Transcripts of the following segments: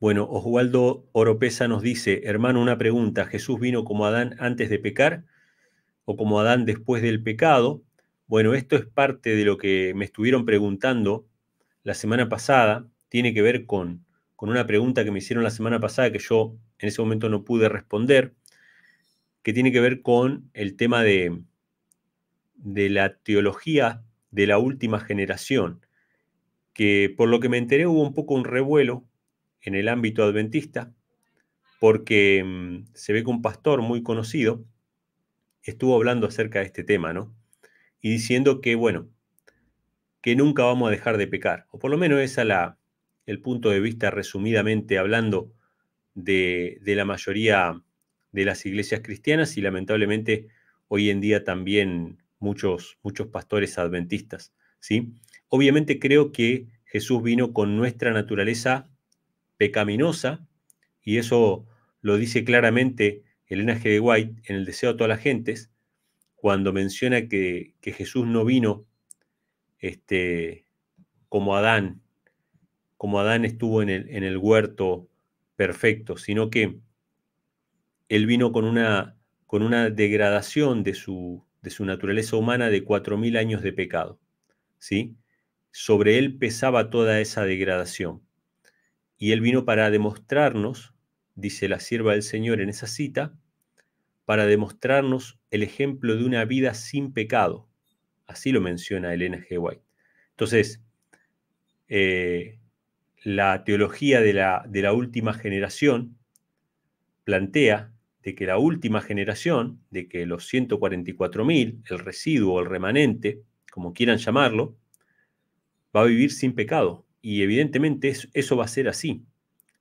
Bueno, Oswaldo Oropesa nos dice, hermano, una pregunta, ¿Jesús vino como Adán antes de pecar o como Adán después del pecado? Bueno, esto es parte de lo que me estuvieron preguntando la semana pasada, tiene que ver con, con una pregunta que me hicieron la semana pasada que yo en ese momento no pude responder, que tiene que ver con el tema de, de la teología de la última generación, que por lo que me enteré hubo un poco un revuelo en el ámbito adventista, porque mm, se ve que un pastor muy conocido estuvo hablando acerca de este tema, ¿no? Y diciendo que, bueno, que nunca vamos a dejar de pecar, o por lo menos esa la, el punto de vista resumidamente hablando de, de la mayoría de las iglesias cristianas y lamentablemente hoy en día también muchos, muchos pastores adventistas, ¿sí? Obviamente creo que Jesús vino con nuestra naturaleza pecaminosa, y eso lo dice claramente Elena G. de White en el deseo a todas las gentes, cuando menciona que, Jesús no vino este, como Adán, como Adán estuvo en el, huerto perfecto, sino que él vino con una, con una degradación de su, de su naturaleza humana de 4.000 años de pecado. ¿sí? Sobre él pesaba toda esa degradación. Y él vino para demostrarnos, dice la sierva del Señor en esa cita, para demostrarnos el ejemplo de una vida sin pecado. Así lo menciona Elena G. White. Entonces, eh, la teología de la, de la última generación plantea de que la última generación, de que los 144.000, el residuo, el remanente, como quieran llamarlo, va a vivir sin pecado, y evidentemente eso va a ser así.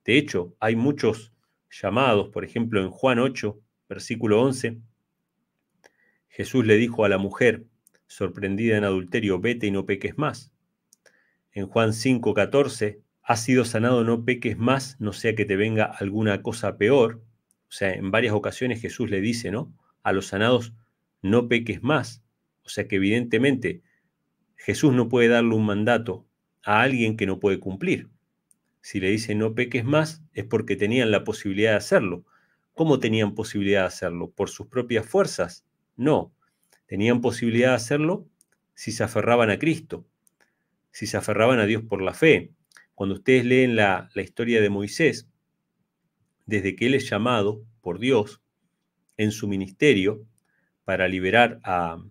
De hecho, hay muchos llamados, por ejemplo, en Juan 8, versículo 11, Jesús le dijo a la mujer sorprendida en adulterio, vete y no peques más. En Juan 5, 14, has sido sanado, no peques más, no sea que te venga alguna cosa peor. O sea, en varias ocasiones Jesús le dice, ¿no? A los sanados, no peques más. O sea que evidentemente Jesús no puede darle un mandato a alguien que no puede cumplir. Si le dicen no peques más, es porque tenían la posibilidad de hacerlo. ¿Cómo tenían posibilidad de hacerlo? ¿Por sus propias fuerzas? No. Tenían posibilidad de hacerlo si se aferraban a Cristo, si se aferraban a Dios por la fe. Cuando ustedes leen la, historia de Moisés, desde que él es llamado por Dios en su ministerio para liberar a,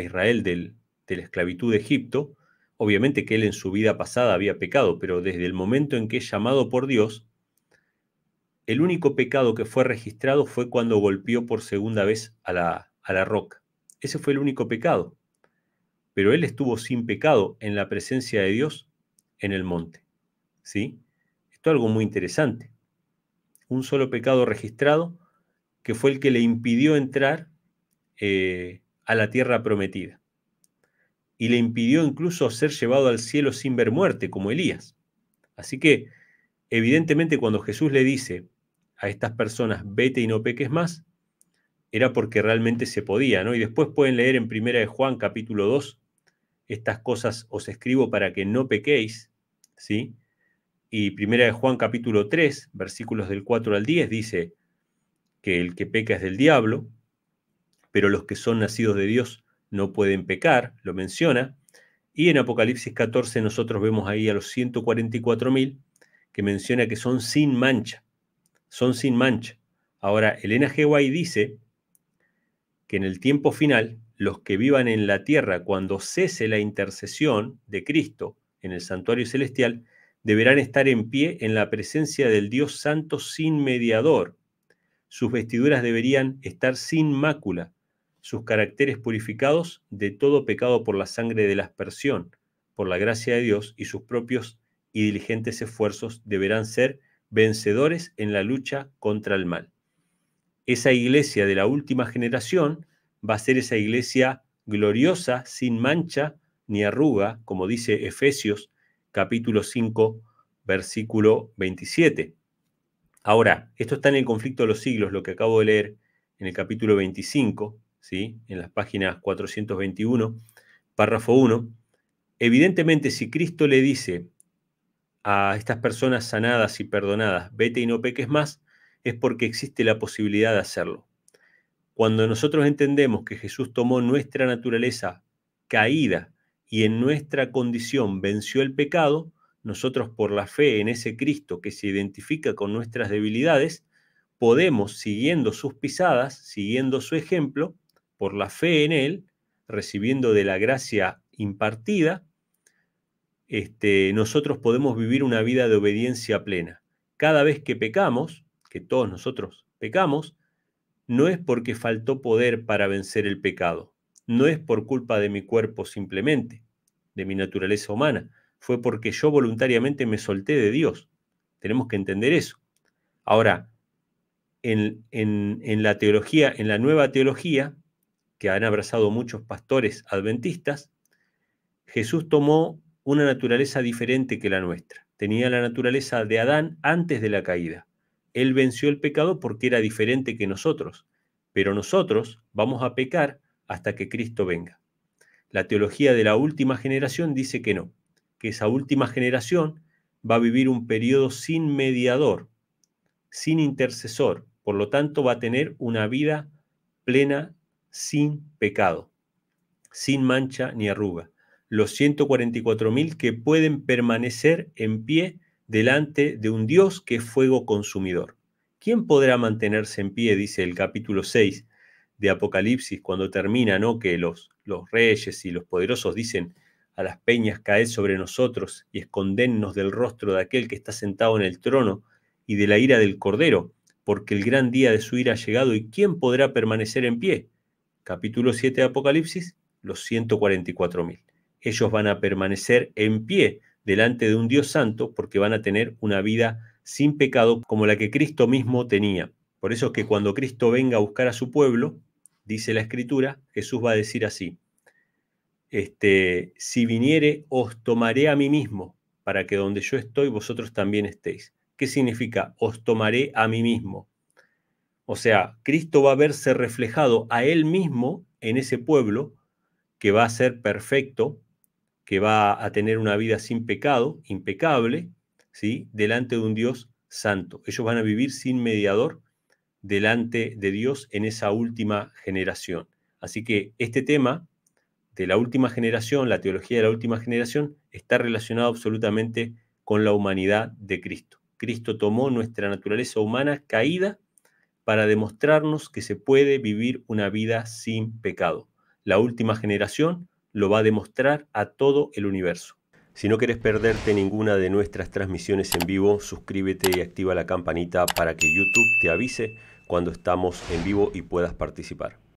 Israel de la esclavitud de Egipto, Obviamente que él en su vida pasada había pecado, pero desde el momento en que es llamado por Dios, el único pecado que fue registrado fue cuando golpeó por segunda vez a la, roca. Ese fue el único pecado. Pero él estuvo sin pecado en la presencia de Dios en el monte. ¿Sí? Esto es algo muy interesante. Un solo pecado registrado que fue el que le impidió entrar eh, a la tierra prometida y le impidió incluso ser llevado al cielo sin ver muerte, como Elías. Así que, evidentemente, cuando Jesús le dice a estas personas, vete y no peques más, era porque realmente se podía, ¿no? Y después pueden leer en Primera de Juan capítulo 2, estas cosas os escribo para que no pequéis, ¿sí? Y Primera de Juan capítulo 3, versículos del 4 al 10 dice que el que peca es del diablo, pero los que son nacidos de Dios no pueden pecar, lo menciona. Y en Apocalipsis 14 nosotros vemos ahí a los 144.000 que menciona que son sin mancha, son sin mancha. Ahora, Elena G. White dice que en el tiempo final, los que vivan en la tierra cuando cese la intercesión de Cristo en el santuario celestial, deberán estar en pie en la presencia del Dios Santo sin mediador. Sus vestiduras deberían estar sin mácula sus caracteres purificados de todo pecado por la sangre de la aspersión, por la gracia de Dios y sus propios y diligentes esfuerzos deberán ser vencedores en la lucha contra el mal. Esa iglesia de la última generación va a ser esa iglesia gloriosa, sin mancha ni arruga, como dice Efesios capítulo 5, versículo 27. Ahora, esto está en el conflicto de los siglos, lo que acabo de leer en el capítulo 25, ¿sí? en las páginas 421, párrafo 1, evidentemente si Cristo le dice a estas personas sanadas y perdonadas, vete y no peques más, es porque existe la posibilidad de hacerlo. Cuando nosotros entendemos que Jesús tomó nuestra naturaleza caída y en nuestra condición venció el pecado, nosotros por la fe en ese Cristo que se identifica con nuestras debilidades, podemos, siguiendo sus pisadas, siguiendo su ejemplo, por la fe en Él, recibiendo de la gracia impartida, este, nosotros podemos vivir una vida de obediencia plena. Cada vez que pecamos, que todos nosotros pecamos, no es porque faltó poder para vencer el pecado, no es por culpa de mi cuerpo simplemente, de mi naturaleza humana, fue porque yo voluntariamente me solté de Dios. Tenemos que entender eso. Ahora, en la teología, en la nueva teología, que han abrazado muchos pastores adventistas, Jesús tomó una naturaleza diferente que la nuestra. Tenía la naturaleza de Adán antes de la caída. Él venció el pecado porque era diferente que nosotros, pero nosotros vamos a pecar hasta que Cristo venga. La teología de la última generación dice que no, que esa última generación va a vivir un periodo sin mediador, sin intercesor, por lo tanto va a tener una vida plena sin pecado, sin mancha ni arruga, los 144.000 que pueden permanecer en pie delante de un Dios que es fuego consumidor. ¿Quién podrá mantenerse en pie? Dice el capítulo 6 de Apocalipsis, cuando termina, ¿no? Que los, los reyes y los poderosos dicen a las peñas, caed sobre nosotros y escondennos del rostro de aquel que está sentado en el trono y de la ira del cordero, porque el gran día de su ira ha llegado y ¿quién podrá permanecer en pie? capítulo 7 de Apocalipsis, los 144.000. Ellos van a permanecer en pie delante de un Dios santo porque van a tener una vida sin pecado como la que Cristo mismo tenía. Por eso es que cuando Cristo venga a buscar a su pueblo, dice la escritura, Jesús va a decir así, este, si viniere os tomaré a mí mismo, para que donde yo estoy vosotros también estéis. ¿Qué significa os tomaré a mí mismo? O sea, Cristo va a verse reflejado a él mismo en ese pueblo que va a ser perfecto, que va a tener una vida sin pecado, impecable, ¿sí? delante de un Dios santo. Ellos van a vivir sin mediador delante de Dios en esa última generación. Así que este tema de la última generación, la teología de la última generación, está relacionado absolutamente con la humanidad de Cristo. Cristo tomó nuestra naturaleza humana caída para demostrarnos que se puede vivir una vida sin pecado. La última generación lo va a demostrar a todo el universo. Si no quieres perderte ninguna de nuestras transmisiones en vivo, suscríbete y activa la campanita para que YouTube te avise cuando estamos en vivo y puedas participar.